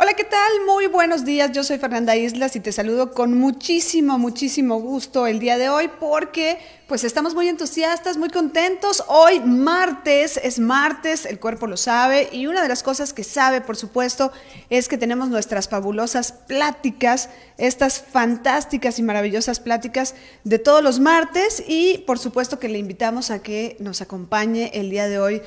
Hola, ¿qué tal? Muy buenos días. Yo soy Fernanda Islas y te saludo con muchísimo, muchísimo gusto el día de hoy porque pues estamos muy entusiastas, muy contentos. Hoy martes, es martes, el cuerpo lo sabe y una de las cosas que sabe, por supuesto, es que tenemos nuestras fabulosas pláticas, estas fantásticas y maravillosas pláticas de todos los martes y por supuesto que le invitamos a que nos acompañe el día de hoy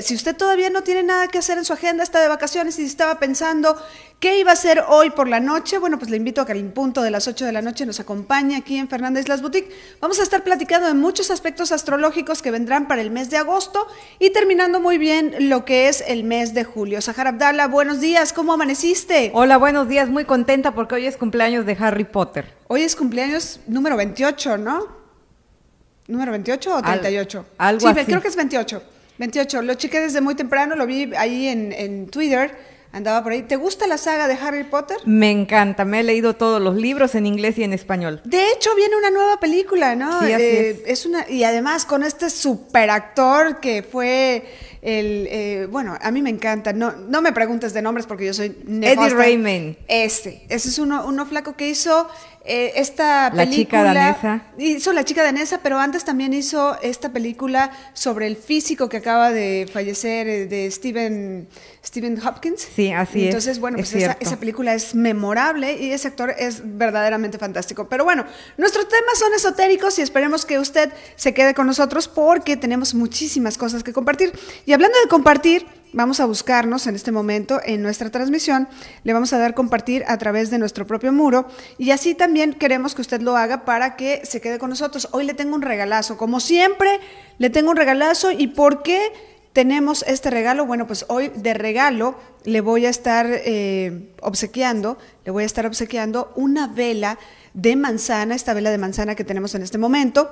si usted todavía no tiene nada que hacer en su agenda, está de vacaciones y estaba pensando qué iba a hacer hoy por la noche, bueno, pues le invito a que al punto de las 8 de la noche nos acompañe aquí en Fernández Las Boutique. Vamos a estar platicando de muchos aspectos astrológicos que vendrán para el mes de agosto y terminando muy bien lo que es el mes de julio. Sahar Abdala, buenos días, ¿cómo amaneciste? Hola, buenos días, muy contenta porque hoy es cumpleaños de Harry Potter. Hoy es cumpleaños número 28, ¿no? ¿Número 28 o 38? algo sí, creo que es 28. 28. Lo chequé desde muy temprano, lo vi ahí en, Twitter andaba por ahí. ¿Te gusta la saga de Harry Potter? Me encanta, me he leído todos los libros en inglés y en español. De hecho, viene una nueva película, ¿no? Eh, es. una, y además con este superactor que fue el, eh, bueno, a mí me encanta, no, no me preguntes de nombres porque yo soy Eddie Raymond. Este, ese es uno, uno flaco que hizo eh, esta película. La chica danesa. Hizo La chica danesa, pero antes también hizo esta película sobre el físico que acaba de fallecer eh, de Stephen, Hopkins. Sí, así Entonces, es. Entonces, bueno, pues esa, película es memorable y ese actor es verdaderamente fantástico. Pero bueno, nuestros temas son esotéricos y esperemos que usted se quede con nosotros porque tenemos muchísimas cosas que compartir hablando de compartir, vamos a buscarnos en este momento en nuestra transmisión, le vamos a dar compartir a través de nuestro propio muro y así también queremos que usted lo haga para que se quede con nosotros. Hoy le tengo un regalazo, como siempre, le tengo un regalazo y ¿por qué? tenemos este regalo. Bueno, pues hoy de regalo le voy a estar eh, obsequiando, le voy a estar obsequiando una vela de manzana, esta vela de manzana que tenemos en este momento.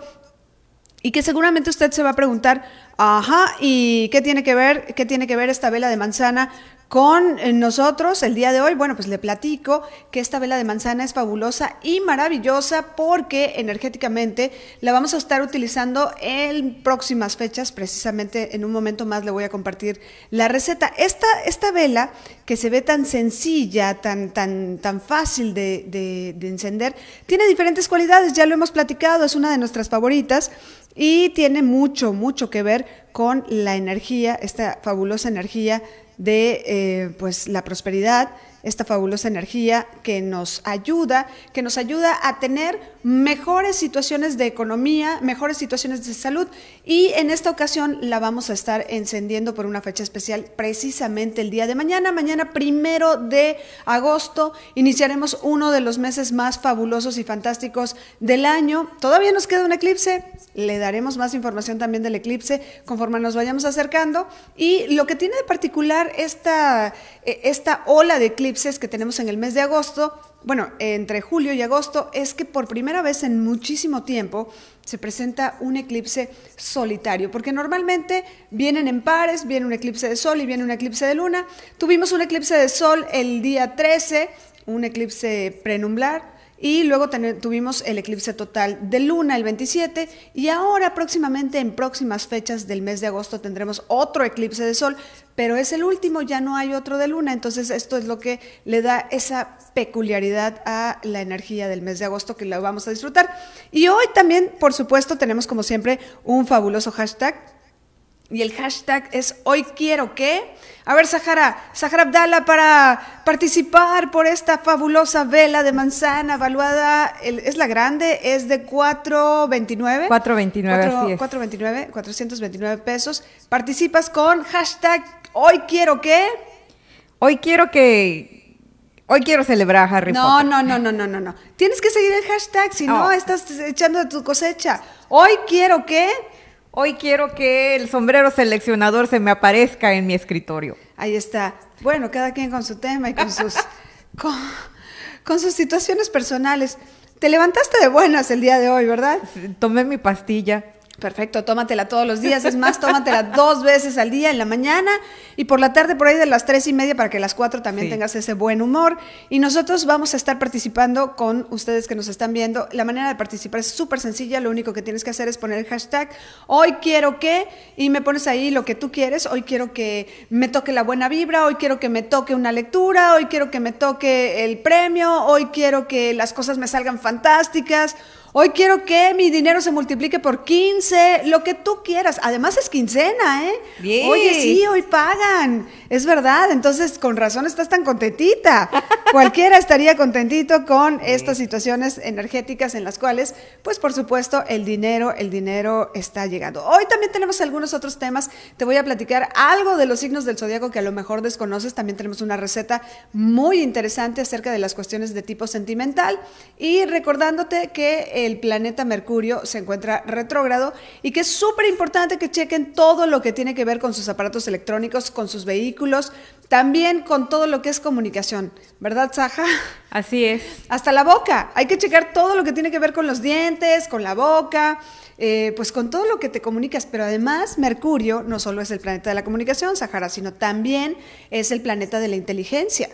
Y que seguramente usted se va a preguntar, Ajá, ¿y qué tiene que ver, qué tiene que ver esta vela de manzana con eh, nosotros el día de hoy? Bueno, pues le platico que esta vela de manzana es fabulosa y maravillosa porque energéticamente la vamos a estar utilizando en próximas fechas, precisamente en un momento más le voy a compartir la receta. Esta, esta vela que se ve tan sencilla, tan, tan, tan fácil de, encender, tiene diferentes cualidades, ya lo hemos platicado, es una de nuestras favoritas y tiene mucho, mucho que ver con la energía, esta fabulosa energía de eh, pues la prosperidad, esta fabulosa energía que nos ayuda, que nos ayuda a tener mejores situaciones de economía, mejores situaciones de salud y en esta ocasión la vamos a estar encendiendo por una fecha especial precisamente el día de mañana, mañana primero de agosto, iniciaremos uno de los meses más fabulosos y fantásticos del año. Todavía nos queda un eclipse, le daremos más información también del eclipse conforme nos vayamos acercando y lo que tiene de particular esta, eh, esta ola de eclipses que tenemos en el mes de agosto bueno, entre julio y agosto, es que por primera vez en muchísimo tiempo se presenta un eclipse solitario, porque normalmente vienen en pares, viene un eclipse de sol y viene un eclipse de luna. Tuvimos un eclipse de sol el día 13, un eclipse prenumblar, y luego tuvimos el eclipse total de luna el 27 y ahora próximamente en próximas fechas del mes de agosto tendremos otro eclipse de sol, pero es el último, ya no hay otro de luna, entonces esto es lo que le da esa peculiaridad a la energía del mes de agosto que la vamos a disfrutar. Y hoy también, por supuesto, tenemos como siempre un fabuloso hashtag y el hashtag es hoy quiero que. A ver, Sahara, Sahara Abdala, para participar por esta fabulosa vela de manzana evaluada, es la grande, es de 4.29. 4.29, 4.29, 429 pesos. Participas con hashtag hoy quiero que. Hoy quiero que Hoy quiero celebrar Harry no, Potter. No, no, no, no, no, no. Tienes que seguir el hashtag, si no estás echando tu cosecha. Hoy quiero que Hoy quiero que el sombrero seleccionador se me aparezca en mi escritorio. Ahí está. Bueno, cada quien con su tema y con sus, con, sus situaciones personales. Te levantaste de buenas el día de hoy, ¿verdad? Tomé mi pastilla. Perfecto, tómatela todos los días, es más, tómatela dos veces al día, en la mañana y por la tarde por ahí de las tres y media para que a las cuatro también tengas ese buen humor. Y nosotros vamos a estar participando con ustedes que nos están viendo. La manera de participar es súper sencilla, lo único que tienes que hacer es poner el hashtag hoy quiero que y me pones ahí lo que tú quieres, hoy quiero que me toque la buena vibra, hoy quiero que me toque una lectura, hoy quiero que me toque el premio, hoy quiero que las cosas me salgan fantásticas Hoy quiero que mi dinero se multiplique por 15, lo que tú quieras. Además es quincena, ¿eh? Bien. Oye, sí, hoy pagan. Es verdad. Entonces, con razón estás tan contentita. Cualquiera estaría contentito con estas situaciones energéticas en las cuales, pues por supuesto, el dinero, el dinero está llegando. Hoy también tenemos algunos otros temas. Te voy a platicar algo de los signos del zodiaco que a lo mejor desconoces. También tenemos una receta muy interesante acerca de las cuestiones de tipo sentimental y recordándote que el planeta Mercurio se encuentra retrógrado y que es súper importante que chequen todo lo que tiene que ver con sus aparatos electrónicos, con sus vehículos, también con todo lo que es comunicación, ¿verdad, Saja? Así es. Hasta la boca. Hay que checar todo lo que tiene que ver con los dientes, con la boca, eh, pues con todo lo que te comunicas. Pero además, Mercurio no solo es el planeta de la comunicación, Sahara, sino también es el planeta de la inteligencia.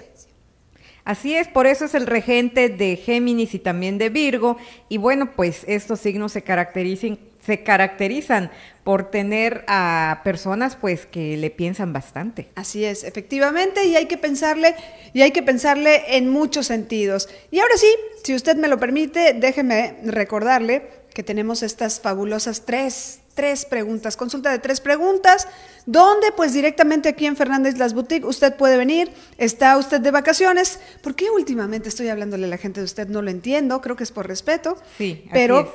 Así es, por eso es el regente de Géminis y también de Virgo. Y bueno, pues estos signos se caracterizan, se caracterizan por tener a personas pues que le piensan bastante. Así es, efectivamente, y hay que pensarle y hay que pensarle en muchos sentidos. Y ahora sí, si usted me lo permite, déjeme recordarle que tenemos estas fabulosas tres tres preguntas, consulta de tres preguntas, ¿Dónde? pues directamente aquí en Fernández Las Boutique usted puede venir, está usted de vacaciones, ¿Por qué últimamente estoy hablándole a la gente de usted, no lo entiendo, creo que es por respeto, sí, pero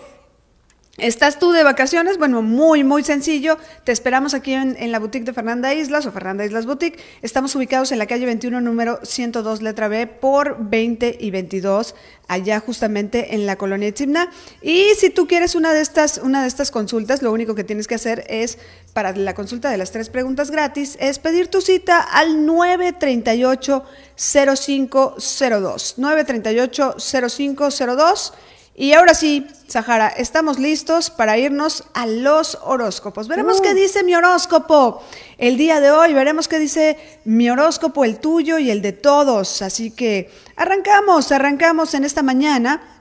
¿Estás tú de vacaciones? Bueno, muy, muy sencillo. Te esperamos aquí en, la boutique de Fernanda Islas o Fernanda Islas Boutique. Estamos ubicados en la calle 21, número 102, letra B, por 20 y 22, allá justamente en la colonia Chimna. Y si tú quieres una de, estas, una de estas consultas, lo único que tienes que hacer es, para la consulta de las tres preguntas gratis, es pedir tu cita al 938 0502. 938 0502 y ahora sí, Sahara, estamos listos para irnos a los horóscopos. Veremos qué uh. dice mi horóscopo el día de hoy, veremos qué dice mi horóscopo, el tuyo y el de todos. Así que arrancamos, arrancamos en esta mañana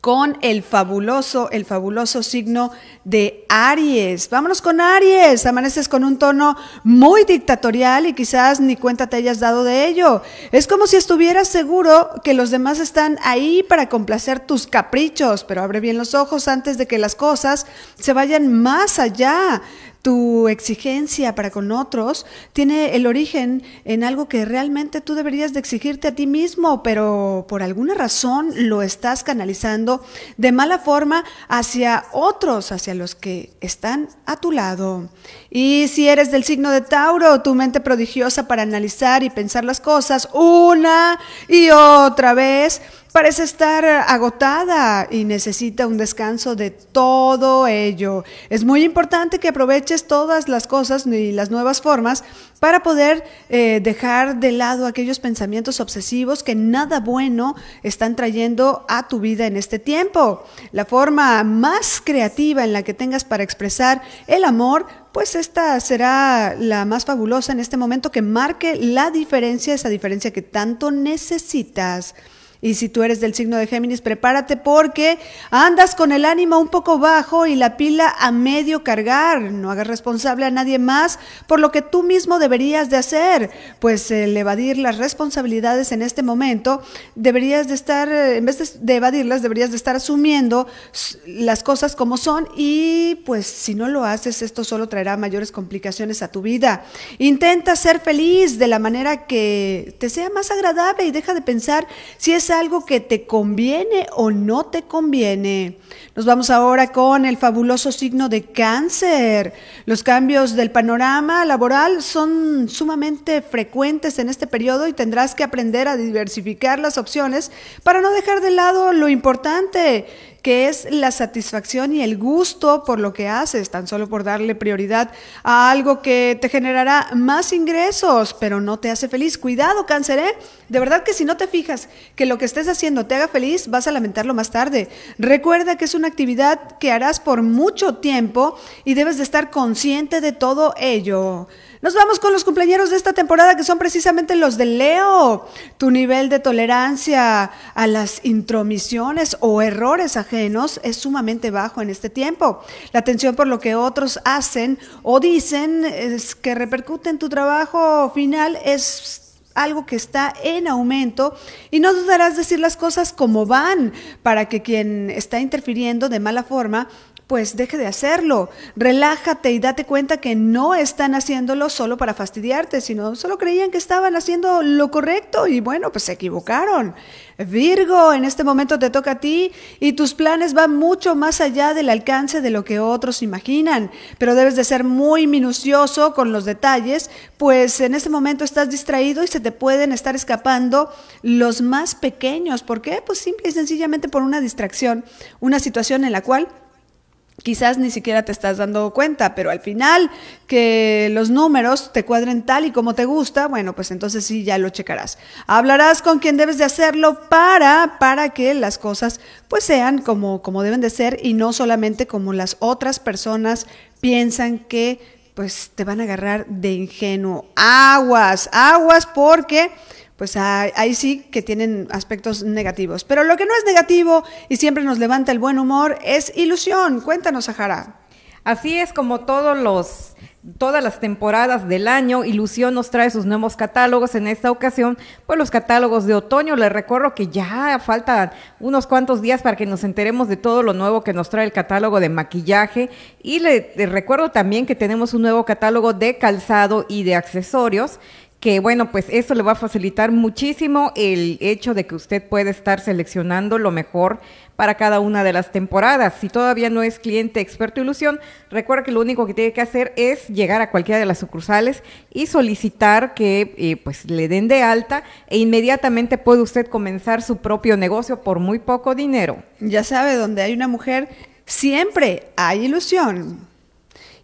con el fabuloso, el fabuloso signo de Aries. Vámonos con Aries. Amaneces con un tono muy dictatorial y quizás ni cuenta te hayas dado de ello. Es como si estuvieras seguro que los demás están ahí para complacer tus caprichos, pero abre bien los ojos antes de que las cosas se vayan más allá tu exigencia para con otros tiene el origen en algo que realmente tú deberías de exigirte a ti mismo, pero por alguna razón lo estás canalizando de mala forma hacia otros, hacia los que están a tu lado. Y si eres del signo de Tauro, tu mente prodigiosa para analizar y pensar las cosas una y otra vez parece estar agotada y necesita un descanso de todo ello. Es muy importante que aproveches todas las cosas y las nuevas formas para poder eh, dejar de lado aquellos pensamientos obsesivos que nada bueno están trayendo a tu vida en este tiempo. La forma más creativa en la que tengas para expresar el amor pues esta será la más fabulosa en este momento que marque la diferencia, esa diferencia que tanto necesitas. Y si tú eres del signo de Géminis, prepárate porque andas con el ánimo un poco bajo y la pila a medio cargar. No hagas responsable a nadie más por lo que tú mismo deberías de hacer, pues el evadir las responsabilidades en este momento, deberías de estar, en vez de evadirlas, deberías de estar asumiendo las cosas como son y pues si no lo haces, esto solo traerá mayores complicaciones a tu vida. Intenta ser feliz de la manera que te sea más agradable y deja de pensar si es algo que te conviene o no te conviene. Nos vamos ahora con el fabuloso signo de cáncer. Los cambios del panorama laboral son sumamente frecuentes en este periodo y tendrás que aprender a diversificar las opciones para no dejar de lado lo importante que es la satisfacción y el gusto por lo que haces, tan solo por darle prioridad a algo que te generará más ingresos, pero no te hace feliz. Cuidado, cáncer, ¿eh? De verdad que si no te fijas que lo que estés haciendo te haga feliz, vas a lamentarlo más tarde. Recuerda que es una actividad que harás por mucho tiempo y debes de estar consciente de todo ello. Nos vamos con los cumpleaños de esta temporada que son precisamente los de Leo. Tu nivel de tolerancia a las intromisiones o errores ajenos es sumamente bajo en este tiempo. La atención por lo que otros hacen o dicen es que repercute en tu trabajo final es algo que está en aumento y no dudarás decir las cosas como van para que quien está interfiriendo de mala forma pues deje de hacerlo. Relájate y date cuenta que no están haciéndolo solo para fastidiarte, sino solo creían que estaban haciendo lo correcto y bueno, pues se equivocaron. Virgo, en este momento te toca a ti y tus planes van mucho más allá del alcance de lo que otros imaginan, pero debes de ser muy minucioso con los detalles, pues en este momento estás distraído y se te pueden estar escapando los más pequeños. ¿Por qué? Pues simple y sencillamente por una distracción, una situación en la cual quizás ni siquiera te estás dando cuenta, pero al final que los números te cuadren tal y como te gusta, bueno, pues entonces sí ya lo checarás. Hablarás con quien debes de hacerlo para para que las cosas pues sean como como deben de ser y no solamente como las otras personas piensan que pues te van a agarrar de ingenuo. Aguas, aguas porque pues ahí, sí que tienen aspectos negativos. Pero lo que no es negativo y siempre nos levanta el buen humor es ilusión. Cuéntanos, Sahara. Así es como todos los todas las temporadas del año. Ilusión nos trae sus nuevos catálogos. En esta ocasión, pues los catálogos de otoño. Les recuerdo que ya faltan unos cuantos días para que nos enteremos de todo lo nuevo que nos trae el catálogo de maquillaje. Y les recuerdo también que tenemos un nuevo catálogo de calzado y de accesorios que bueno, pues eso le va a facilitar muchísimo el hecho de que usted puede estar seleccionando lo mejor para cada una de las temporadas. Si todavía no es cliente experto ilusión, recuerda que lo único que tiene que hacer es llegar a cualquiera de las sucursales y solicitar que eh, pues le den de alta e inmediatamente puede usted comenzar su propio negocio por muy poco dinero. Ya sabe, donde hay una mujer siempre hay ilusión.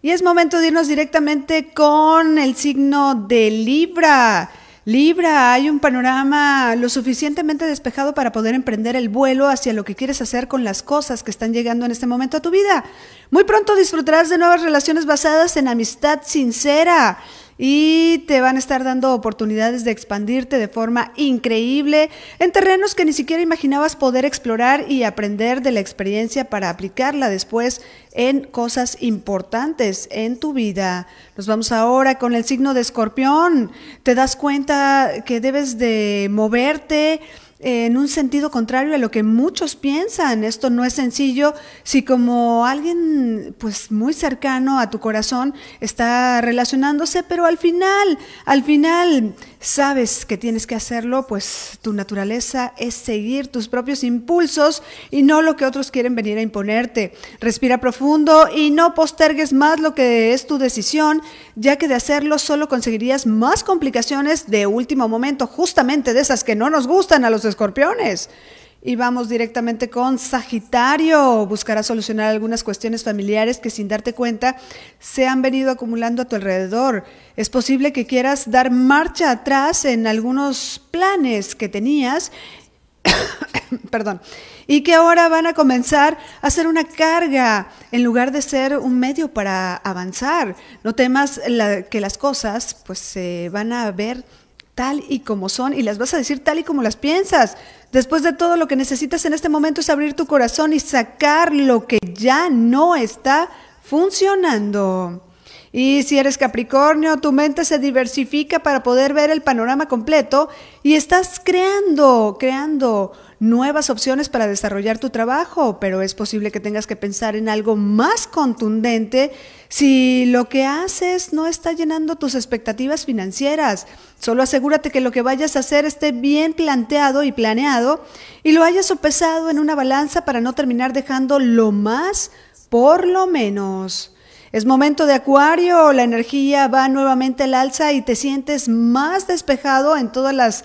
Y es momento de irnos directamente con el signo de Libra. Libra, hay un panorama lo suficientemente despejado para poder emprender el vuelo hacia lo que quieres hacer con las cosas que están llegando en este momento a tu vida. Muy pronto disfrutarás de nuevas relaciones basadas en amistad sincera y te van a estar dando oportunidades de expandirte de forma increíble en terrenos que ni siquiera imaginabas poder explorar y aprender de la experiencia para aplicarla después en cosas importantes en tu vida. Nos vamos ahora con el signo de escorpión. Te das cuenta que debes de moverte en un sentido contrario a lo que muchos piensan. Esto no es sencillo si como alguien pues muy cercano a tu corazón está relacionándose, pero al final, al final sabes que tienes que hacerlo, pues tu naturaleza es seguir tus propios impulsos y no lo que otros quieren venir a imponerte. Respira profundo y no postergues más lo que es tu decisión, ya que de hacerlo solo conseguirías más complicaciones de último momento, justamente de esas que no nos gustan a los escorpiones. Y vamos directamente con Sagitario. Buscará solucionar algunas cuestiones familiares que sin darte cuenta se han venido acumulando a tu alrededor. Es posible que quieras dar marcha atrás en algunos planes que tenías. Perdón. Y que ahora van a comenzar a ser una carga en lugar de ser un medio para avanzar. No temas que las cosas pues se van a ver tal y como son y las vas a decir tal y como las piensas. Después de todo lo que necesitas en este momento es abrir tu corazón y sacar lo que ya no está funcionando. Y si eres Capricornio, tu mente se diversifica para poder ver el panorama completo y estás creando, creando nuevas opciones para desarrollar tu trabajo, pero es posible que tengas que pensar en algo más contundente si lo que haces no está llenando tus expectativas financieras, solo asegúrate que lo que vayas a hacer esté bien planteado y planeado y lo hayas sopesado en una balanza para no terminar dejando lo más por lo menos. Es momento de acuario, la energía va nuevamente al alza y te sientes más despejado en todas las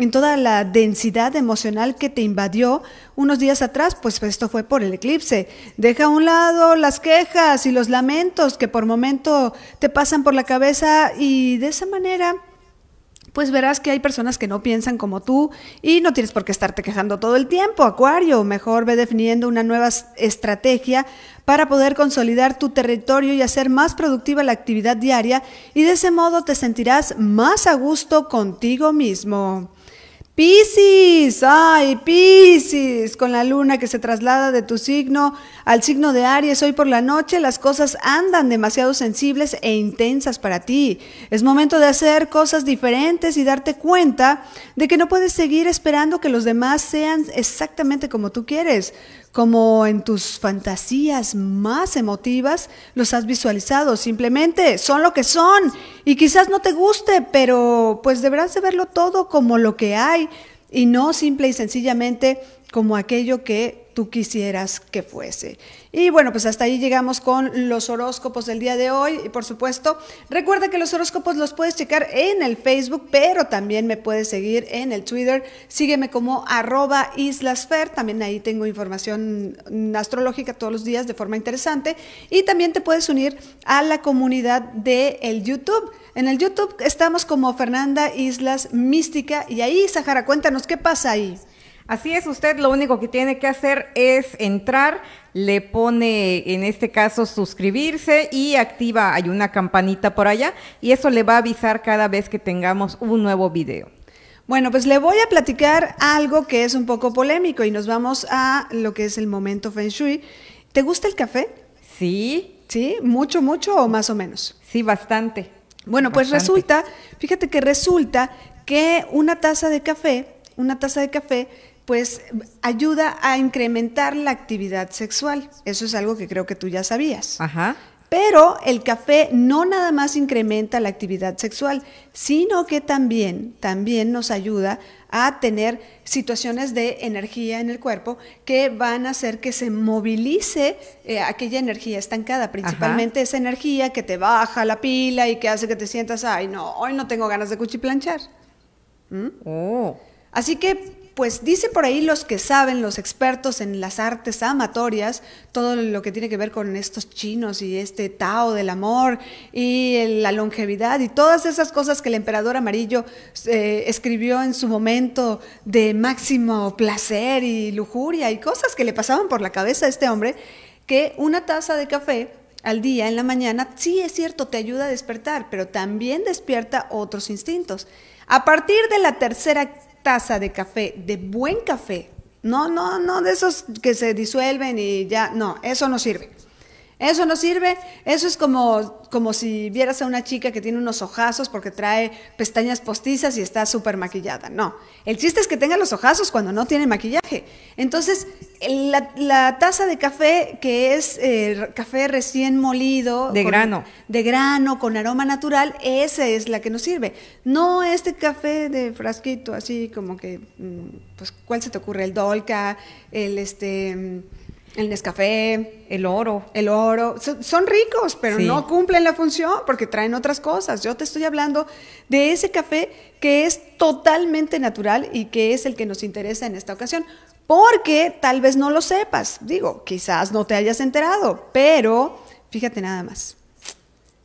en toda la densidad emocional que te invadió unos días atrás, pues esto fue por el eclipse. Deja a un lado las quejas y los lamentos que por momento te pasan por la cabeza y de esa manera pues verás que hay personas que no piensan como tú y no tienes por qué estarte quejando todo el tiempo, Acuario. Mejor ve definiendo una nueva estrategia para poder consolidar tu territorio y hacer más productiva la actividad diaria y de ese modo te sentirás más a gusto contigo mismo. Piscis, ay, Piscis, con la luna que se traslada de tu signo al signo de Aries hoy por la noche, las cosas andan demasiado sensibles e intensas para ti. Es momento de hacer cosas diferentes y darte cuenta de que no puedes seguir esperando que los demás sean exactamente como tú quieres como en tus fantasías más emotivas los has visualizado. Simplemente son lo que son y quizás no te guste, pero pues deberás de verlo todo como lo que hay y no simple y sencillamente como aquello que tú quisieras que fuese. Y bueno, pues hasta ahí llegamos con los horóscopos del día de hoy. Y por supuesto, recuerda que los horóscopos los puedes checar en el Facebook, pero también me puedes seguir en el Twitter. Sígueme como arroba islasfer. También ahí tengo información astrológica todos los días de forma interesante. Y también te puedes unir a la comunidad de el YouTube. En el YouTube estamos como Fernanda Islas Mística. Y ahí, Sahara, cuéntanos qué pasa ahí. Así es, usted lo único que tiene que hacer es entrar, le pone en este caso suscribirse y activa, hay una campanita por allá y eso le va a avisar cada vez que tengamos un nuevo video. Bueno, pues le voy a platicar algo que es un poco polémico y nos vamos a lo que es el momento Feng Shui. ¿Te gusta el café? Sí. ¿Sí? ¿Mucho, mucho o más o menos? Sí, bastante. Bueno, pues resulta, fíjate que resulta que una taza de café, una taza de café pues ayuda a incrementar la actividad sexual. Eso es algo que creo que tú ya sabías. Ajá. Pero el café no nada más incrementa la actividad sexual, sino que también, también nos ayuda a tener situaciones de energía en el cuerpo que van a hacer que se movilice eh, aquella energía estancada, principalmente esa energía que te baja la pila y que hace que te sientas, ay, no, hoy no tengo ganas de cuchiplanchar. ¿Mm? Oh. Así que pues dicen por ahí los que saben, los expertos en las artes amatorias, todo lo que tiene que ver con estos chinos y este Tao del amor y la longevidad y todas esas cosas que el emperador amarillo eh, escribió en su momento de máximo placer y lujuria y cosas que le pasaban por la cabeza a este hombre, que una taza de café al día en la mañana sí es cierto, te ayuda a despertar, pero también despierta otros instintos. A partir de la tercera taza de café, de buen café, no, no, no de esos que se disuelven y ya, no, eso no sirve. Eso no sirve, eso es como, como si vieras a una chica que tiene unos ojazos porque trae pestañas postizas y está súper maquillada. No, el chiste es que tenga los ojazos cuando no tiene maquillaje. Entonces, la, taza de café, que es eh, café recién molido. De grano. De grano, con aroma natural, esa es la que nos sirve. No este café de frasquito, así como que, mm, pues, ¿cuál se te ocurre? El dolca, el este mm, el Nescafé, el oro. El oro. Son, ricos, pero no cumplen la función porque traen otras cosas. Yo te estoy hablando de ese café que es totalmente natural y que es el que nos interesa en esta ocasión. Porque tal vez no lo sepas. Digo, quizás no te hayas enterado, pero fíjate nada más.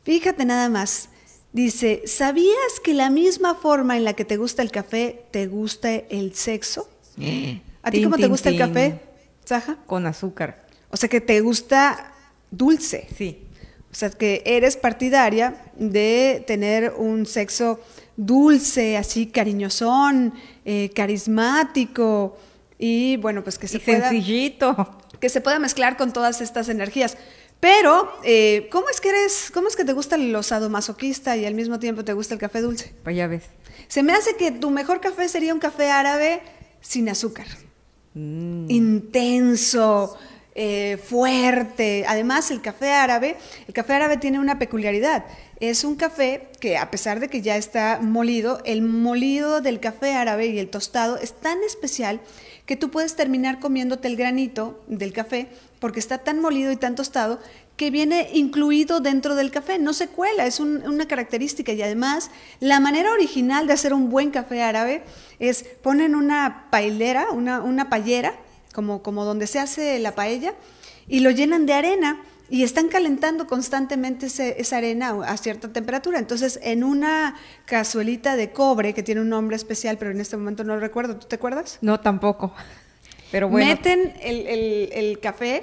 Fíjate nada más. Dice, ¿sabías que la misma forma en la que te gusta el café, te gusta el sexo? Eh, ¿A ti cómo te gusta el café? ¿Saha? Con azúcar. O sea que te gusta dulce. Sí. O sea que eres partidaria de tener un sexo dulce, así cariñosón, eh, carismático y bueno, pues que se pueda... Sencillito. Que se pueda mezclar con todas estas energías. Pero, eh, ¿cómo es que eres, cómo es que te gusta el osado masoquista y al mismo tiempo te gusta el café dulce? Vaya pues ya Se me hace que tu mejor café sería un café árabe sin azúcar. Mm. intenso, eh, fuerte. Además, el café árabe, el café árabe tiene una peculiaridad. Es un café que, a pesar de que ya está molido, el molido del café árabe y el tostado es tan especial que tú puedes terminar comiéndote el granito del café porque está tan molido y tan tostado que viene incluido dentro del café, no se cuela, es una característica y además la manera original de hacer un buen café árabe es ponen una pailera, una, una como, como donde se hace la paella, y lo llenan de arena y están calentando constantemente esa arena a cierta temperatura. Entonces, en una cazuelita de cobre que tiene un nombre especial, pero en este momento no lo recuerdo, ¿tú te acuerdas? No, tampoco. Pero bueno. Meten el, el café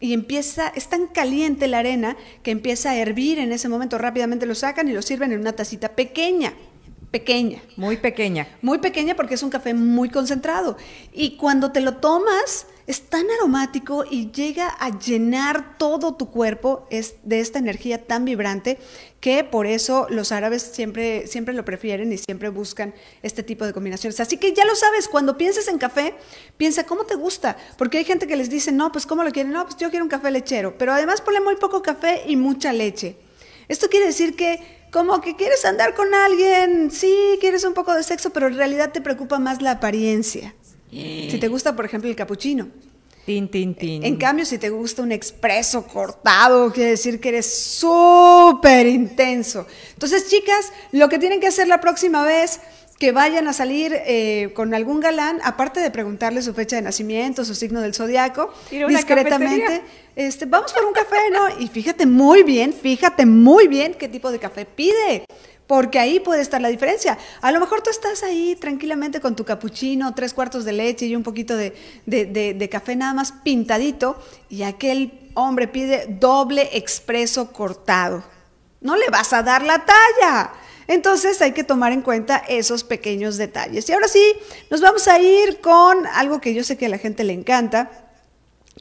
y empieza, es tan caliente la arena que empieza a hervir en ese momento. Rápidamente lo sacan y lo sirven en una tacita pequeña pequeña. Muy pequeña. Muy pequeña porque es un café muy concentrado. Y cuando te lo tomas, es tan aromático y llega a llenar todo tu cuerpo es de esta energía tan vibrante que por eso los árabes siempre, siempre lo prefieren y siempre buscan este tipo de combinaciones. Así que ya lo sabes, cuando pienses en café, piensa cómo te gusta, porque hay gente que les dice, no, pues cómo lo quieren, no, pues yo quiero un café lechero, pero además ponle muy poco café y mucha leche. Esto quiere decir que como que quieres andar con alguien, sí, quieres un poco de sexo, pero en realidad te preocupa más la apariencia. Eh. Si te gusta, por ejemplo, el capuchino. Tin, tin, tin. En cambio, si te gusta un expreso cortado, quiere decir que eres súper intenso. Entonces, chicas, lo que tienen que hacer la próxima vez que vayan a salir eh, con algún galán, aparte de preguntarle su fecha de nacimiento, su signo del zodiaco, discretamente, este, vamos por un café, ¿no? Y fíjate muy bien, fíjate muy bien qué tipo de café pide porque ahí puede estar la diferencia. A lo mejor tú estás ahí tranquilamente con tu capuchino, tres cuartos de leche y un poquito de, de, café nada más pintadito, y aquel hombre pide doble expreso cortado. No le vas a dar la talla. Entonces hay que tomar en cuenta esos pequeños detalles. Y ahora sí, nos vamos a ir con algo que yo sé que a la gente le encanta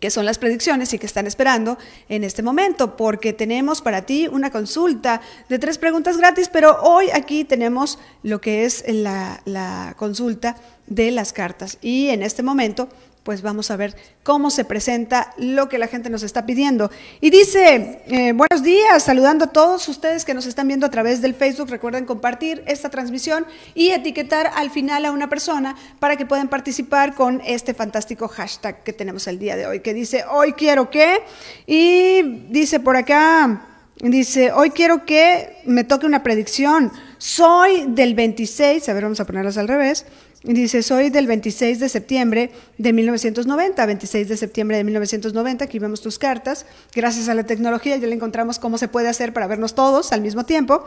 que son las predicciones y que están esperando en este momento, porque tenemos para ti una consulta de tres preguntas gratis, pero hoy aquí tenemos lo que es la, la consulta de las cartas. Y en este momento pues vamos a ver cómo se presenta lo que la gente nos está pidiendo. Y dice, eh, buenos días, saludando a todos ustedes que nos están viendo a través del Facebook. Recuerden compartir esta transmisión y etiquetar al final a una persona para que puedan participar con este fantástico hashtag que tenemos el día de hoy, que dice, hoy quiero que, y dice por acá, dice, hoy quiero que me toque una predicción. Soy del 26, a ver, vamos a ponerlas al revés. Dice, soy del 26 de septiembre de 1990, 26 de septiembre de 1990, aquí vemos tus cartas. Gracias a la tecnología ya le encontramos cómo se puede hacer para vernos todos al mismo tiempo.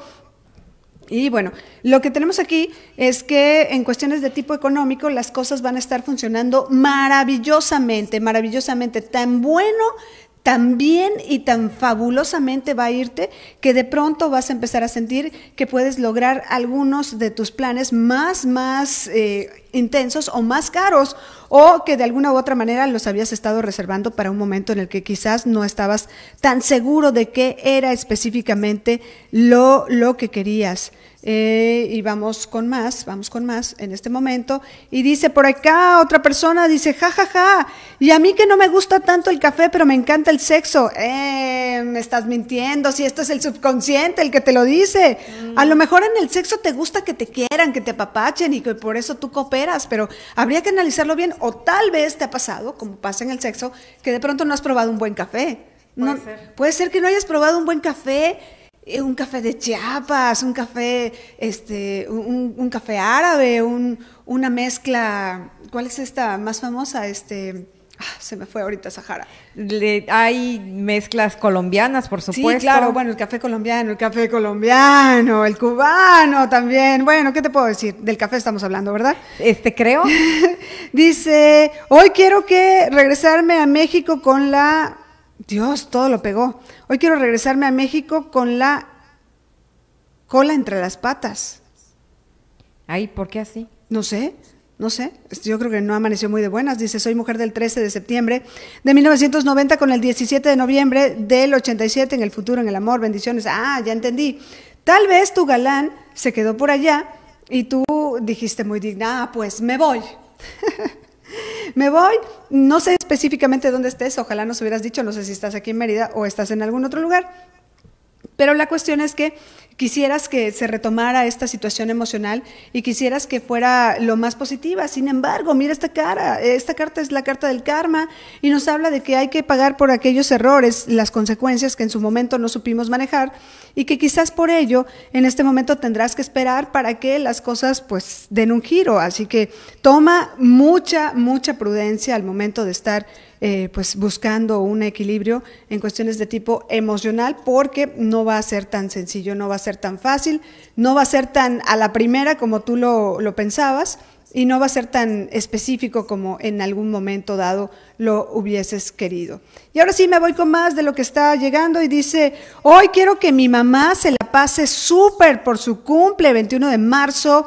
Y bueno, lo que tenemos aquí es que en cuestiones de tipo económico las cosas van a estar funcionando maravillosamente, maravillosamente, tan bueno tan bien y tan fabulosamente va a irte que de pronto vas a empezar a sentir que puedes lograr algunos de tus planes más, más... Eh, intensos o más caros o que de alguna u otra manera los habías estado reservando para un momento en el que quizás no estabas tan seguro de qué era específicamente lo, lo que querías. Eh, y vamos con más, vamos con más en este momento. Y dice por acá otra persona, dice, ja, ja, ja, y a mí que no me gusta tanto el café, pero me encanta el sexo. Eh, me estás mintiendo, si esto es el subconsciente el que te lo dice. A lo mejor en el sexo te gusta que te quieran, que te apapachen y que por eso tú cooperas pero habría que analizarlo bien. O tal vez te ha pasado, como pasa en el sexo, que de pronto no has probado un buen café. Puede, ser. que no hayas probado un buen café, eh, un café de Chiapas, un café, este, un, un café árabe, una mezcla. ¿Cuál es esta más famosa? Este, Ah, se me fue ahorita Sahara. hay mezclas colombianas, por supuesto. Sí, claro, bueno, el café colombiano, el café colombiano, el cubano también. Bueno, ¿qué te puedo decir? Del café estamos hablando, ¿verdad? Este, creo. Dice, hoy quiero que regresarme a México con la... Dios, todo lo pegó. Hoy quiero regresarme a México con la cola entre las patas. Ay, ¿por qué así? No sé no sé, yo creo que no amaneció muy de buenas. Dice, soy mujer del 13 de septiembre de 1990 con el 17 de noviembre del 87 en el futuro, en el amor, bendiciones. Ah, ya entendí. Tal vez tu galán se quedó por allá y tú dijiste muy digna, ah, pues me voy. me voy, no sé específicamente dónde estés, ojalá nos hubieras dicho, no sé si estás aquí en Mérida o estás en algún otro lugar. Pero la cuestión es que quisieras que se retomara esta situación emocional y quisieras que fuera lo más positiva. Sin embargo, mira esta cara, esta carta es la carta del karma y nos habla de que hay que pagar por aquellos errores, las consecuencias que en su momento no supimos manejar y que quizás por ello en este momento tendrás que esperar para que las cosas pues den un giro. Así que toma mucha, mucha prudencia al momento de estar eh, pues buscando un equilibrio en cuestiones de tipo emocional, porque no va a ser tan sencillo, no va a ser tan fácil, no va a ser tan a la primera como tú lo, lo pensabas y no va a ser tan específico como en algún momento dado lo hubieses querido. Y ahora sí me voy con más de lo que está llegando y dice, hoy quiero que mi mamá se la pase súper por su cumple, 21 de marzo,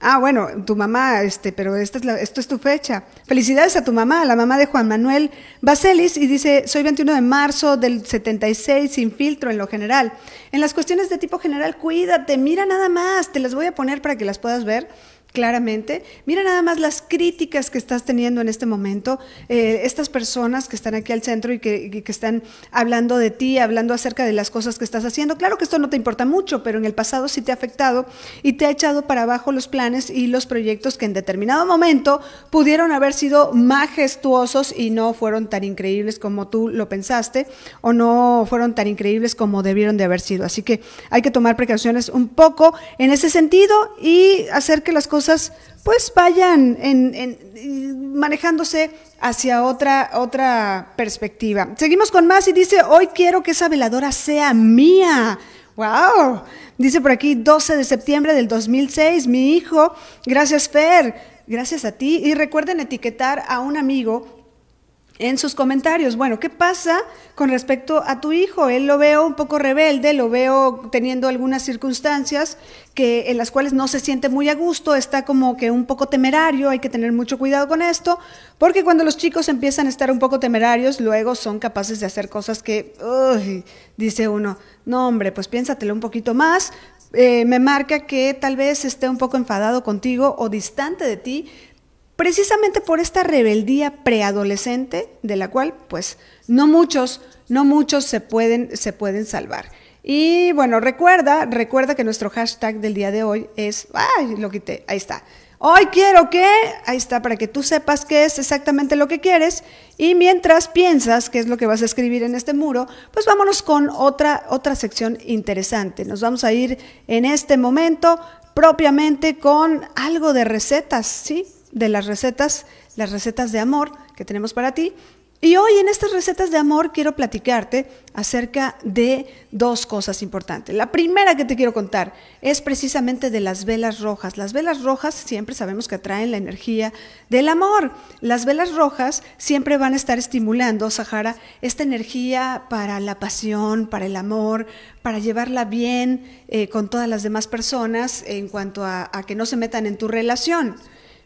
Ah, bueno, tu mamá, este, pero esta es esto es tu fecha. Felicidades a tu mamá, a la mamá de Juan Manuel Baselis, y dice, soy 21 de marzo del 76, sin filtro en lo general. En las cuestiones de tipo general, cuídate, mira nada más, te las voy a poner para que las puedas ver claramente. Mira nada más las críticas que estás teniendo en este momento, eh, estas personas que están aquí al centro y que, y que, están hablando de ti, hablando acerca de las cosas que estás haciendo. Claro que esto no te importa mucho, pero en el pasado sí te ha afectado y te ha echado para abajo los planes y los proyectos que en determinado momento pudieron haber sido majestuosos y no fueron tan increíbles como tú lo pensaste o no fueron tan increíbles como debieron de haber sido. Así que hay que tomar precauciones un poco en ese sentido y hacer que las cosas pues vayan en, manejándose hacia otra, otra perspectiva. Seguimos con más y dice, hoy quiero que esa veladora sea mía. ¡Wow! Dice por aquí, 12 de septiembre del 2006, mi hijo, gracias Fer, gracias a ti. Y recuerden etiquetar a un amigo en sus comentarios, bueno, ¿qué pasa con respecto a tu hijo? Él lo veo un poco rebelde, lo veo teniendo algunas circunstancias que, en las cuales no se siente muy a gusto, está como que un poco temerario, hay que tener mucho cuidado con esto, porque cuando los chicos empiezan a estar un poco temerarios, luego son capaces de hacer cosas que, uy, dice uno, no hombre, pues piénsatelo un poquito más, eh, me marca que tal vez esté un poco enfadado contigo o distante de ti, precisamente por esta rebeldía preadolescente de la cual pues no muchos, no muchos se pueden, se pueden salvar. Y bueno, recuerda, recuerda que nuestro hashtag del día de hoy es, ay, lo quité, ahí está. Hoy quiero que, ahí está, para que tú sepas qué es exactamente lo que quieres. Y mientras piensas qué es lo que vas a escribir en este muro, pues vámonos con otra, otra sección interesante. Nos vamos a ir en este momento propiamente con algo de recetas, ¿sí? de las recetas, las recetas de amor que tenemos para ti. Y hoy en estas recetas de amor quiero platicarte acerca de dos cosas importantes. La primera que te quiero contar es precisamente de las velas rojas. Las velas rojas siempre sabemos que atraen la energía del amor. Las velas rojas siempre van a estar estimulando, Sahara, esta energía para la pasión, para el amor, para llevarla bien eh, con todas las demás personas en cuanto a que no se metan en tu relación.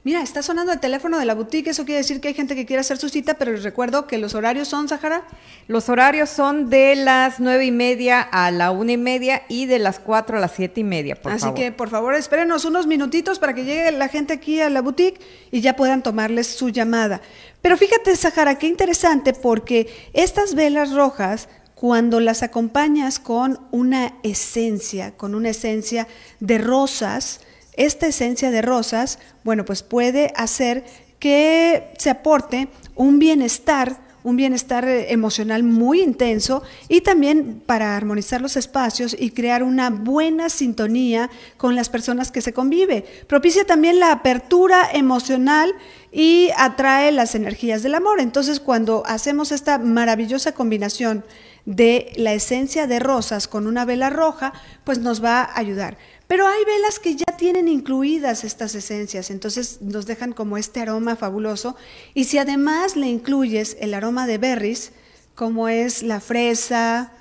Mira, está sonando el teléfono de la boutique, eso quiere decir que hay gente que quiere hacer su cita, pero les recuerdo que los horarios son, Sahara. Los horarios son de las nueve y media a la una y media y de las cuatro a las siete y media, por Así que, por favor, espérenos unos minutitos para que llegue la gente aquí a la boutique y ya puedan tomarles su llamada. Pero fíjate, Sahara, qué interesante, porque estas velas rojas cuando las acompañas con una esencia, con una esencia de rosas, esta esencia de rosas, bueno, pues puede hacer que se aporte un bienestar un bienestar eh, emocional muy intenso y también para armonizar los espacios y crear una buena sintonía con las personas que se convive. Propicia también la apertura emocional y atrae las energías del amor. Entonces, cuando hacemos esta maravillosa combinación de la esencia de rosas con una vela roja, pues nos va a ayudar. Pero hay velas que ya tienen incluidas estas esencias, entonces nos dejan como este aroma fabuloso. Y si además le incluyes el aroma de berries, como es la fresa,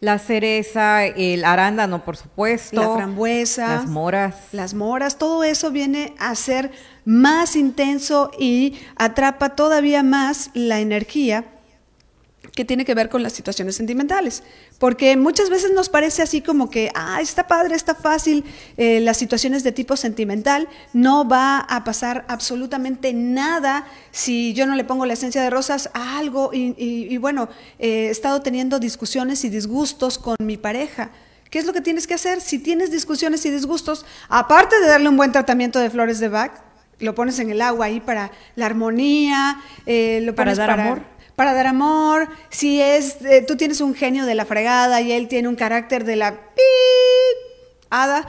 la cereza, el arándano, por supuesto. La frambuesa. Las moras. Las moras. Todo eso viene a ser más intenso y atrapa todavía más la energía que tiene que ver con las situaciones sentimentales. Porque muchas veces nos parece así como que, ah, está padre, está fácil, eh, las situaciones de tipo sentimental, no va a pasar absolutamente nada si yo no le pongo la esencia de rosas a algo. Y, bueno, eh, he estado teniendo discusiones y disgustos con mi pareja. ¿Qué es lo que tienes que hacer? Si tienes discusiones y disgustos, aparte de darle un buen tratamiento de flores de Bach, lo pones en el agua ahí para la armonía, eh, lo pones para dar amor para dar amor, si es, eh, tú tienes un genio de la fregada y él tiene un carácter de la hada.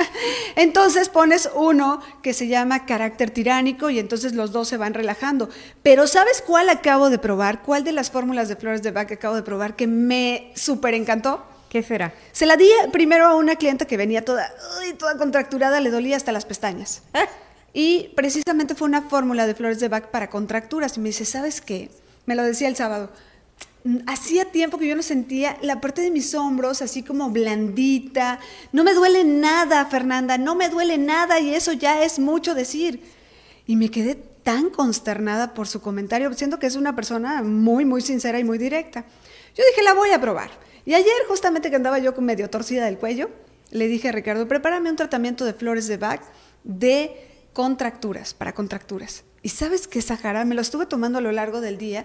entonces pones uno que se llama carácter tiránico y entonces los dos se van relajando. Pero ¿sabes cuál acabo de probar? ¿Cuál de las fórmulas de flores de Bach acabo de probar que me súper encantó? ¿Qué será? Se la di primero a una clienta que venía toda, uy, toda contracturada, le dolía hasta las pestañas. ¿Eh? Y precisamente fue una fórmula de flores de Bach para contracturas. Y me dice, ¿sabes qué? me lo decía el sábado, hacía tiempo que yo no sentía la parte de mis hombros así como blandita. No me duele nada, Fernanda, no me duele nada y eso ya es mucho decir. Y me quedé tan consternada por su comentario, siento que es una persona muy, muy sincera y muy directa. Yo dije, la voy a probar. Y ayer, justamente que andaba yo con medio torcida del cuello, le dije a Ricardo, prepárame un tratamiento de flores de Bach de contracturas, para contracturas. Y sabes que Sahara, me lo estuve tomando a lo largo del día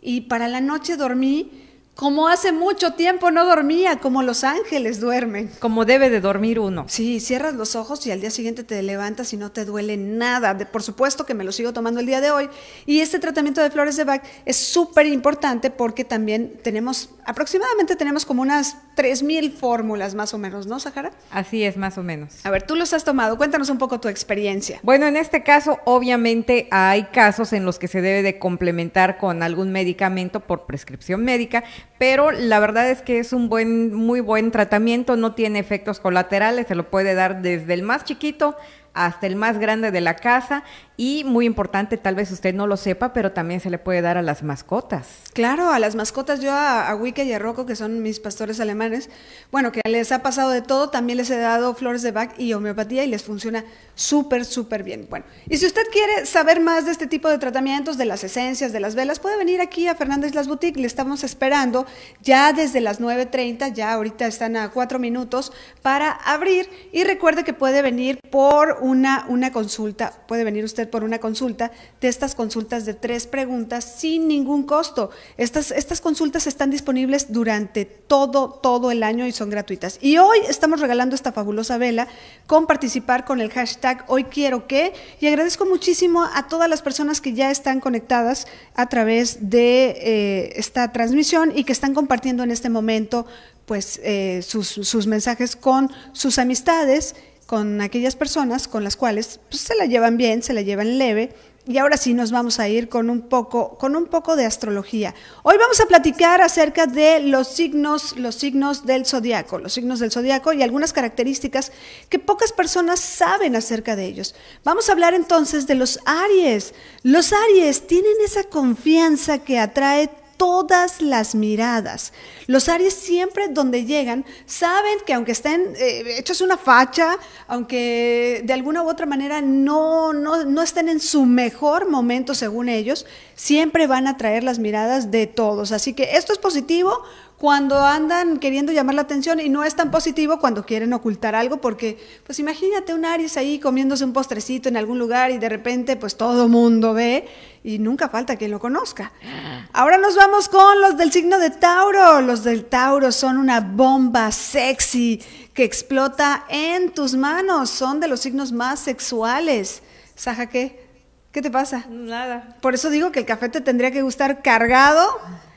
y para la noche dormí como hace mucho tiempo no dormía, como los ángeles duermen. Como debe de dormir uno. Sí, cierras los ojos y al día siguiente te levantas y no te duele nada. por supuesto que me lo sigo tomando el día de hoy. Y este tratamiento de flores de Bach es súper importante porque también tenemos, aproximadamente tenemos como unas 3.000 fórmulas más o menos, ¿no, Sahara? Así es, más o menos. A ver, tú los has tomado, cuéntanos un poco tu experiencia. Bueno, en este caso, obviamente hay casos en los que se debe de complementar con algún medicamento por prescripción médica, pero la verdad es que es un buen, muy buen tratamiento, no tiene efectos colaterales, se lo puede dar desde el más chiquito hasta el más grande de la casa y muy importante, tal vez usted no lo sepa, pero también se le puede dar a las mascotas. Claro, a las mascotas. Yo a, a y a Rocco, que son mis pastores alemanes, bueno, que les ha pasado de todo, también les he dado flores de Bach y homeopatía y les funciona súper, súper bien. Bueno, y si usted quiere saber más de este tipo de tratamientos, de las esencias, de las velas, puede venir aquí a Fernández Las Boutique. Le estamos esperando ya desde las 9.30, ya ahorita están a cuatro minutos para abrir. Y recuerde que puede venir por una, una consulta, puede venir usted por una consulta, de estas consultas de tres preguntas sin ningún costo. Estas, estas consultas están disponibles durante todo, todo el año y son gratuitas. Y hoy estamos regalando esta fabulosa vela con participar con el hashtag Hoy Quiero Que. Y agradezco muchísimo a todas las personas que ya están conectadas a través de eh, esta transmisión y que están compartiendo en este momento pues eh, sus, sus mensajes con sus amistades con aquellas personas con las cuales pues, se la llevan bien, se la llevan leve. Y ahora sí nos vamos a ir con un poco, con un poco de astrología. Hoy vamos a platicar acerca de los signos, los signos del zodiaco, los signos del zodiaco y algunas características que pocas personas saben acerca de ellos. Vamos a hablar entonces de los Aries. Los Aries tienen esa confianza que atrae todas las miradas. Los Aries siempre donde llegan saben que aunque estén eh, hechos una facha, aunque de alguna u otra manera no, no, no estén en su mejor momento según ellos, siempre van a traer las miradas de todos. Así que esto es positivo cuando andan queriendo llamar la atención y no es tan positivo cuando quieren ocultar algo, porque pues imagínate un Aries ahí comiéndose un postrecito en algún lugar y de repente pues todo mundo ve y nunca falta que lo conozca. Ah. Ahora nos vamos con los del signo de Tauro. Los del Tauro son una bomba sexy que explota en tus manos, son de los signos más sexuales. Saja, ¿qué? ¿Qué te pasa? Nada. Por eso digo que el café te tendría que gustar cargado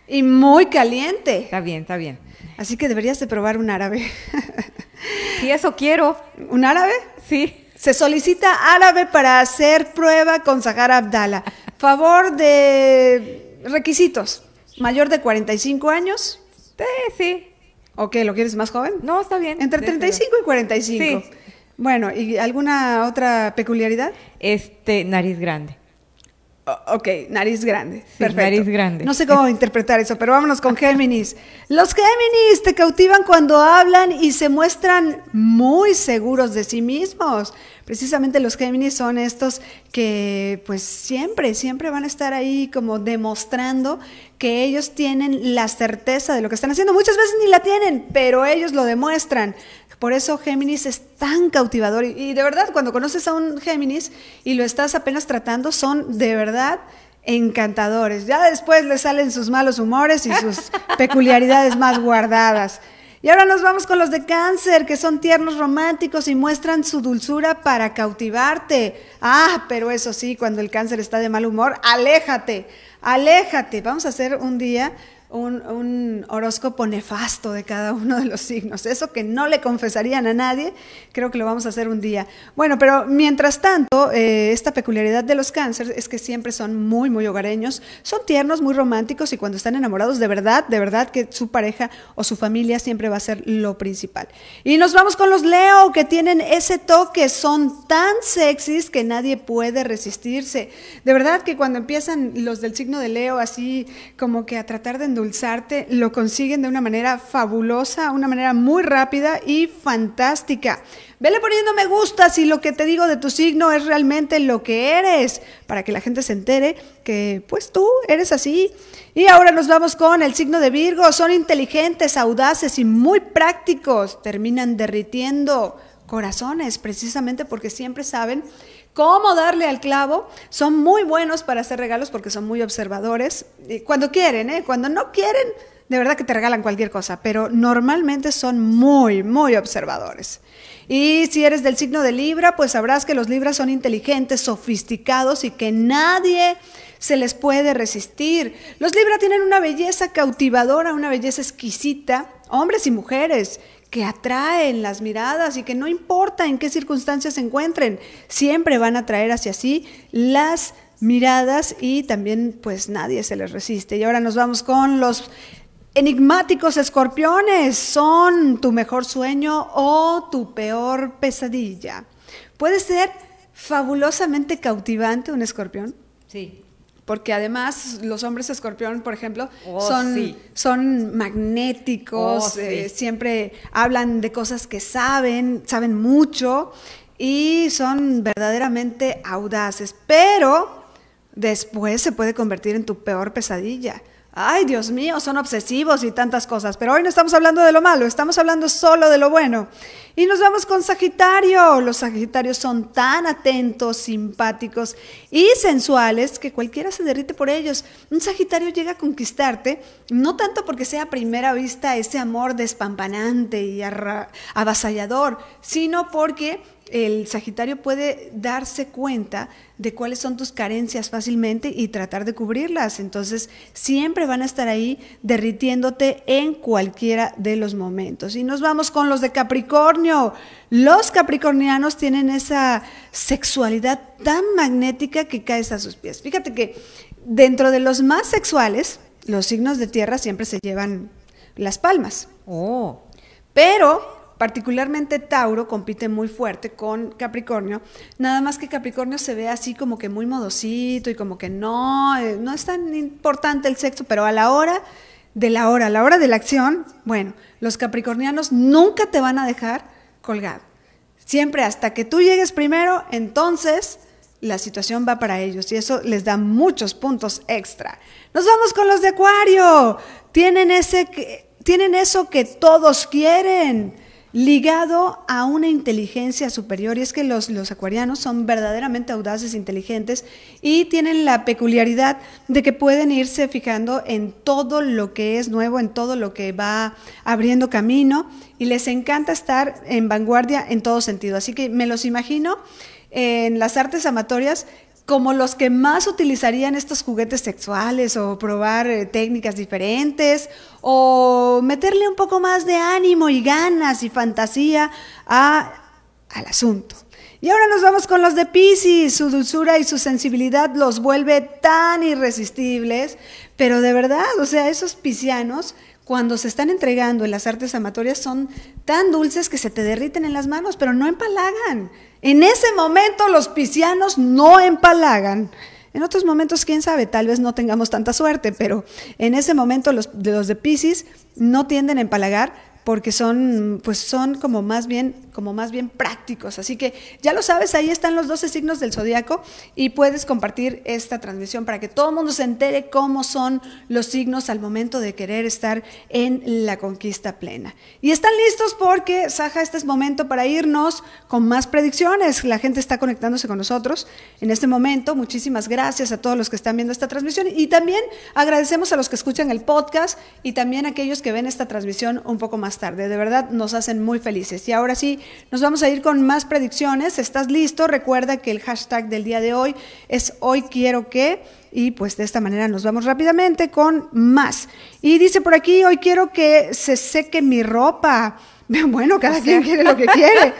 y muy caliente. Está bien, está bien. Así que deberías de probar un árabe. Y eso quiero. ¿Un árabe? Sí. Se solicita árabe para hacer prueba con Sahara Abdala. Favor de requisitos. Mayor de 45 años. Sí, sí. qué, ¿lo quieres más joven? No, está bien. Entre 35 y 45. Sí. Bueno, ¿y alguna otra peculiaridad? Este, nariz grande. Ok, nariz grande. Perfecto. Nariz grande. No sé cómo interpretar eso, pero vámonos con Géminis. Los Géminis te cautivan cuando hablan y se muestran muy seguros de sí mismos precisamente los Géminis son estos que pues siempre, siempre van a estar ahí como demostrando que ellos tienen la certeza de lo que están haciendo. Muchas veces ni la tienen, pero ellos lo demuestran. Por eso Géminis es tan cautivador. Y, de verdad, cuando conoces a un Géminis y lo estás apenas tratando, son de verdad encantadores. Ya después le salen sus malos humores y sus peculiaridades más guardadas. Y ahora nos vamos con los de cáncer, que son tiernos románticos y muestran su dulzura para cautivarte. Ah, pero eso sí, cuando el cáncer está de mal humor, aléjate, aléjate. Vamos a hacer un día un, horóscopo nefasto de cada uno de los signos. Eso que no le confesarían a nadie, creo que lo vamos a hacer un día. Bueno, pero mientras tanto, eh, esta peculiaridad de los cánceres es que siempre son muy, muy hogareños, son tiernos, muy románticos y cuando están enamorados de verdad, de verdad que su pareja o su familia siempre va a ser lo principal. Y nos vamos con los Leo, que tienen ese toque, son tan sexys que nadie puede resistirse. De verdad que cuando empiezan los del signo de Leo así como que a tratar de endulzarte lo consiguen de una manera fabulosa, una manera muy rápida y fantástica. Vele poniendo me gusta si lo que te digo de tu signo es realmente lo que eres, para que la gente se entere que pues tú eres así. Y ahora nos vamos con el signo de Virgo. Son inteligentes, audaces y muy prácticos. Terminan derritiendo corazones precisamente porque siempre saben cómo darle al clavo. Son muy buenos para hacer regalos porque son muy observadores. Cuando quieren, ¿eh? cuando no quieren, de verdad que te regalan cualquier cosa, pero normalmente son muy, muy observadores. Y si eres del signo de Libra, pues sabrás que los Libras son inteligentes, sofisticados y que nadie se les puede resistir. Los Libra tienen una belleza cautivadora, una belleza exquisita, hombres y mujeres, que atraen las miradas y que no importa en qué circunstancias se encuentren, siempre van a atraer hacia sí las miradas y también pues nadie se les resiste. Y ahora nos vamos con los enigmáticos escorpiones. ¿Son tu mejor sueño o tu peor pesadilla? ¿Puede ser fabulosamente cautivante un escorpión? Sí porque además los hombres escorpión, por ejemplo, oh, son, son magnéticos, oh, eh, siempre hablan de cosas que saben, saben mucho y son verdaderamente audaces, pero después se puede convertir en tu peor pesadilla. Ay, Dios mío, son obsesivos y tantas cosas, pero hoy no estamos hablando de lo malo, estamos hablando solo de lo bueno. Y nos vamos con Sagitario. Los Sagitarios son tan atentos, simpáticos y sensuales que cualquiera se derrite por ellos. Un Sagitario llega a conquistarte, no tanto porque sea a primera vista ese amor despampanante y avasallador, sino porque el Sagitario puede darse cuenta de cuáles son tus carencias fácilmente y tratar de cubrirlas. Entonces, siempre van a estar ahí derritiéndote en cualquiera de los momentos. Y nos vamos con los de Capricornio. Los capricornianos tienen esa sexualidad tan magnética que caes a sus pies. Fíjate que dentro de los más sexuales, los signos de tierra siempre se llevan las palmas. Oh. Pero particularmente Tauro compite muy fuerte con Capricornio, nada más que Capricornio se ve así como que muy modosito y como que no, eh, no es tan importante el sexo, pero a la hora de la hora, a la hora de la acción, bueno, los capricornianos nunca te van a dejar colgado. Siempre hasta que tú llegues primero, entonces la situación va para ellos y eso les da muchos puntos extra. Nos vamos con los de Acuario. Tienen ese tienen eso que todos quieren ligado a una inteligencia superior. Y es que los, los acuarianos son verdaderamente audaces, e inteligentes y tienen la peculiaridad de que pueden irse fijando en todo lo que es nuevo, en todo lo que va abriendo camino y les encanta estar en vanguardia en todo sentido. Así que me los imagino en las artes amatorias como los que más utilizarían estos juguetes sexuales o probar eh, técnicas diferentes o meterle un poco más de ánimo y ganas y fantasía al asunto. Y ahora nos vamos con los de Pisces. Su dulzura y su sensibilidad los vuelve tan irresistibles, pero de verdad, o sea, esos piscianos cuando se están entregando en las artes amatorias son tan dulces que se te derriten en las manos, pero no empalagan. En ese momento los piscianos no empalagan. En otros momentos, quién sabe, tal vez no tengamos tanta suerte, pero en ese momento los, de Piscis no tienden a empalagar, porque son, pues son como más bien, como más bien prácticos. Así que ya lo sabes, ahí están los 12 signos del zodiaco y puedes compartir esta transmisión para que todo el mundo se entere cómo son los signos al momento de querer estar en la conquista plena. Y están listos porque, Saja, este es momento para irnos con más predicciones. La gente está conectándose con nosotros en este momento. Muchísimas gracias a todos los que están viendo esta transmisión y también agradecemos a los que escuchan el podcast y también a aquellos que ven esta transmisión un poco más tarde. De verdad nos hacen muy felices. Y ahora sí, nos vamos a ir con más predicciones. ¿Estás listo? Recuerda que el hashtag del día de hoy es hoy quiero que. Y pues de esta manera nos vamos rápidamente con más. Y dice por aquí, hoy quiero que se seque mi ropa. Bueno, cada quien quiere lo que quiere.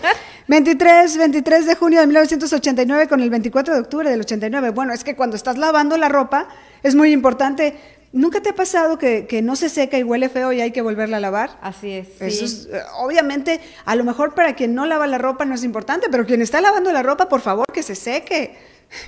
23, 23 de junio de 1989 con el 24 de octubre del 89. Bueno, es que cuando estás lavando la ropa es muy importante ¿Nunca te ha pasado que, no se seca y huele feo y hay que volverla a lavar? Así es. es, eh, obviamente, a lo mejor para quien no lava la ropa no es importante, pero quien está lavando la ropa, por favor, que se seque.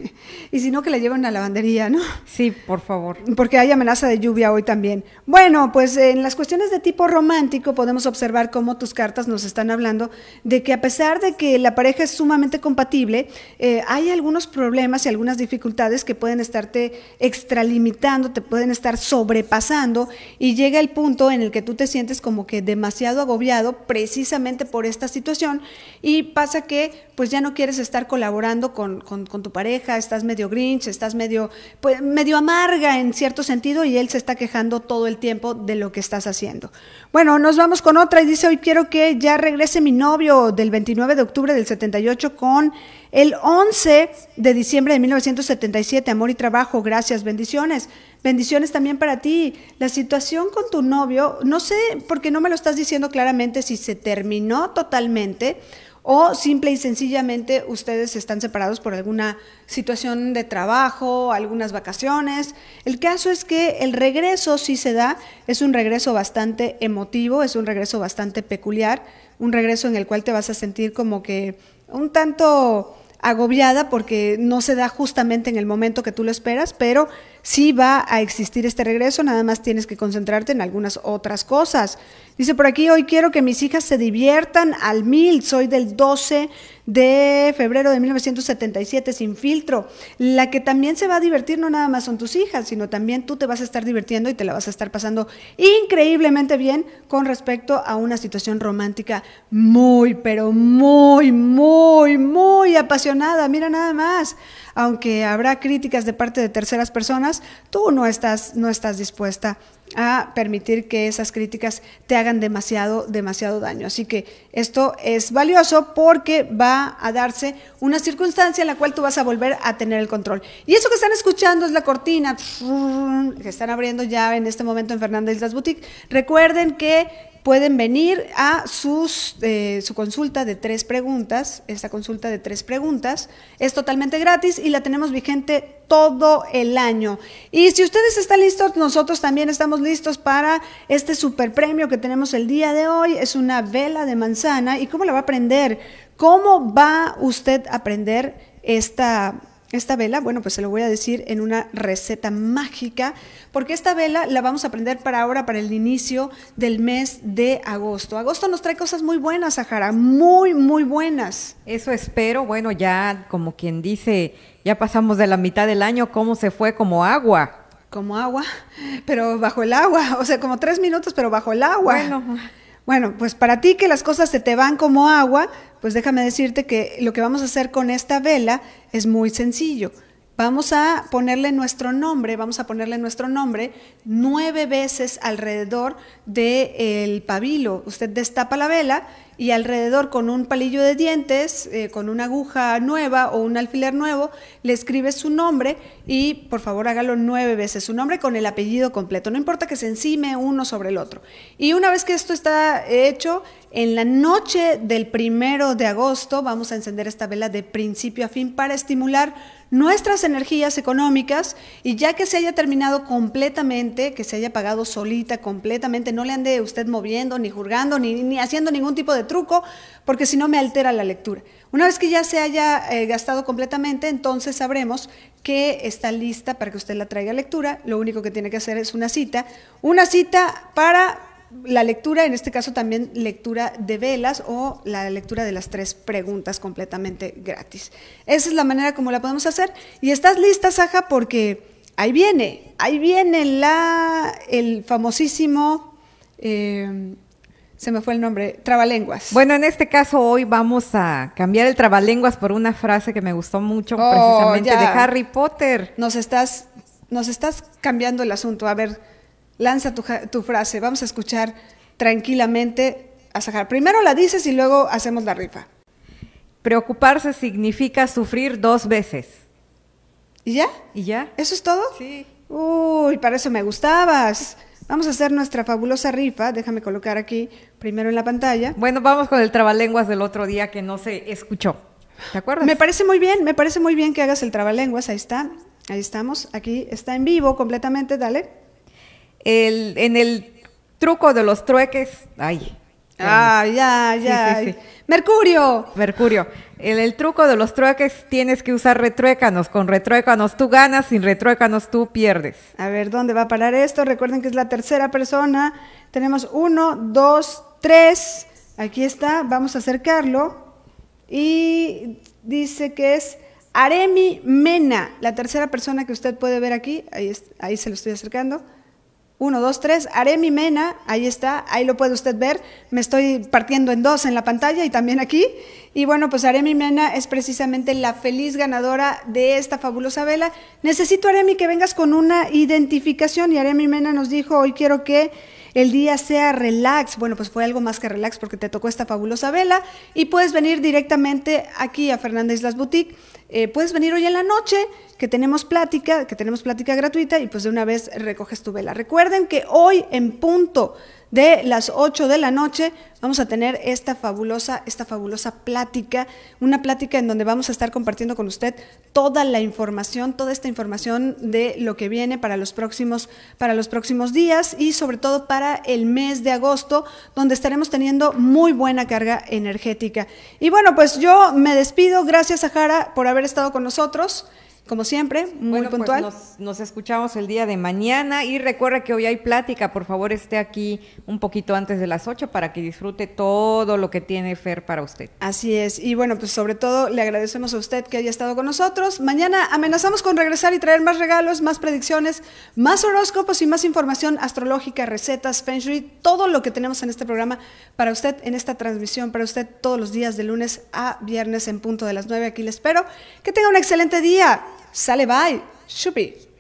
y si no, que la lleven a la lavandería, ¿no? Sí, por favor. Porque hay amenaza de lluvia hoy también. Bueno, pues en las cuestiones de tipo romántico podemos observar cómo tus cartas nos están hablando de que a pesar de que la pareja es sumamente compatible, eh, hay algunos problemas y algunas dificultades que pueden estarte extralimitando, te pueden estar sobrepasando y llega el punto en el que tú te sientes como que demasiado agobiado precisamente por esta situación y pasa que pues ya no quieres estar colaborando con, con tu pareja estás medio grinch, estás medio, pues, medio amarga en cierto sentido y él se está quejando todo el tiempo de lo que estás haciendo. Bueno, nos vamos con otra y dice, hoy quiero que ya regrese mi novio del 29 de octubre del 78 con el 11 de diciembre de 1977, amor y trabajo, gracias, bendiciones. Bendiciones también para ti. La situación con tu novio, no sé, por qué no me lo estás diciendo claramente si se terminó totalmente o simple y sencillamente ustedes están separados por alguna situación de trabajo, algunas vacaciones. El caso es que el regreso sí se da, es un regreso bastante emotivo, es un regreso bastante peculiar, un regreso en el cual te vas a sentir como que un tanto agobiada porque no se da justamente en el momento que tú lo esperas, pero sí va a existir este regreso, nada más tienes que concentrarte en algunas otras cosas. Dice por aquí, hoy quiero que mis hijas se diviertan al mil, soy del 12 de febrero de 1977, Sin Filtro, la que también se va a divertir, no nada más son tus hijas, sino también tú te vas a estar divirtiendo y te la vas a estar pasando increíblemente bien con respecto a una situación romántica muy, pero muy, muy, muy apasionada. Mira nada más, aunque habrá críticas de parte de terceras personas, tú no estás, no estás dispuesta a permitir que esas críticas te hagan demasiado, demasiado daño. Así que esto es valioso porque va a darse una circunstancia en la cual tú vas a volver a tener el control. Y eso que están escuchando es la cortina que están abriendo ya en este momento en Fernández Las Boutique. Recuerden que pueden venir a eh, su consulta de tres preguntas. Esta consulta de tres preguntas es totalmente gratis y la tenemos vigente todo el año. Y si ustedes están listos, nosotros también estamos listos para este super premio que tenemos el día de hoy. Es una vela de manzana. ¿Y cómo la va a aprender? ¿Cómo va usted a aprender esta esta vela, bueno, pues se lo voy a decir en una receta mágica, porque esta vela la vamos a aprender para ahora, para el inicio del mes de agosto. Agosto nos trae cosas muy buenas, Sahara, muy, muy buenas. Eso espero, bueno, ya como quien dice, ya pasamos de la mitad del año, ¿cómo se fue como agua? Como agua, pero bajo el agua, o sea, como tres minutos, pero bajo el agua. Bueno. Bueno, pues para ti que las cosas se te van como agua, pues déjame decirte que lo que vamos a hacer con esta vela es muy sencillo. Vamos a ponerle nuestro nombre, vamos a ponerle nuestro nombre nueve veces alrededor del pabilo. Usted destapa la vela y alrededor con un palillo de dientes, eh, con una aguja nueva o un alfiler nuevo, le escribe su nombre y por favor hágalo nueve veces, su nombre con el apellido completo, no importa que se encime uno sobre el otro. Y una vez que esto está hecho, en la noche del primero de agosto vamos a encender esta vela de principio a fin para estimular nuestras energías económicas y ya que se haya terminado completamente, que se haya pagado solita completamente, no le ande usted moviendo, ni juzgando, ni, haciendo ningún tipo de truco, porque si no me altera la lectura. Una vez que ya se haya eh, gastado completamente, entonces sabremos que está lista para que usted la traiga a lectura. Lo único que tiene que hacer es una cita, una cita para la lectura, en este caso también lectura de velas o la lectura de las tres preguntas completamente gratis. Esa es la manera como la podemos hacer. Y estás lista, Saja, porque ahí viene, ahí viene la, el famosísimo... Eh, se me fue el nombre, trabalenguas. Bueno, en este caso hoy vamos a cambiar el trabalenguas por una frase que me gustó mucho, oh, precisamente de Harry Potter. Nos estás, nos estás cambiando el asunto. A ver, lanza tu, frase. Vamos a escuchar tranquilamente a Sahar. Primero la dices y luego hacemos la rifa. Preocuparse significa sufrir dos veces. ¿Y ya? ¿Y ya? ¿Eso es todo? Sí. Uy, para eso me gustabas. Vamos a hacer nuestra fabulosa rifa. Déjame colocar aquí primero en la pantalla. Bueno, vamos con el trabalenguas del otro día que no se escuchó. ¿Te acuerdas? Me parece muy bien, me parece muy bien que hagas el trabalenguas. Ahí está, ahí estamos. Aquí está en vivo completamente. Dale el, en el truco de los trueques, ay. Ah, ya, ya. Mercurio. Mercurio. En el truco de los trueques tienes que usar retruécanos. Con retruécanos tú ganas, sin retruécanos tú pierdes. A ver, ¿dónde va a parar esto? Recuerden que es la tercera persona. Tenemos uno, dos, tres. Aquí está, vamos a acercarlo. Y dice que es Aremi Mena, la tercera persona que usted puede ver aquí. Ahí, ahí se lo estoy acercando. 1, 2, 3, haré mi mena, ahí está, ahí lo puede usted ver, me estoy partiendo en dos en la pantalla y también aquí. Y bueno, pues Aremi Mena es precisamente la feliz ganadora de esta fabulosa vela. Necesito, Aremi, que vengas con una identificación y Aremi Mena nos dijo, hoy quiero que el día sea relax. Bueno, pues fue algo más que relax porque te tocó esta fabulosa vela y puedes venir directamente aquí a Fernández Las Boutique eh, puedes venir hoy en la noche, que tenemos plática, que tenemos plática gratuita y pues de una vez recoges tu vela. Recuerden que hoy en punto de las 8 de la noche vamos a tener esta fabulosa, esta fabulosa plática, una plática en donde vamos a estar compartiendo con usted toda la información, toda esta información de lo que viene para los próximos, para los próximos días y sobre todo para el mes de agosto, donde estaremos teniendo muy buena carga energética. Y bueno, pues yo me despido, gracias a por haber estado con nosotros. Como siempre, muy pues puntual. nos, nos, escuchamos el día de mañana y recuerda que hoy hay plática. Por favor, esté aquí un poquito antes de las 8 para que disfrute todo lo que tiene Fer para usted. Así es. Y bueno, pues sobre todo le agradecemos a usted que haya estado con nosotros. Mañana amenazamos con regresar y traer más regalos, más predicciones, más horóscopos y más información astrológica, recetas, feng shui, todo lo que tenemos en este programa para usted en esta transmisión, para usted todos los días de lunes a viernes en punto de las 9. Aquí le espero. Que tenga un excelente día. Sale, bye. Xupi.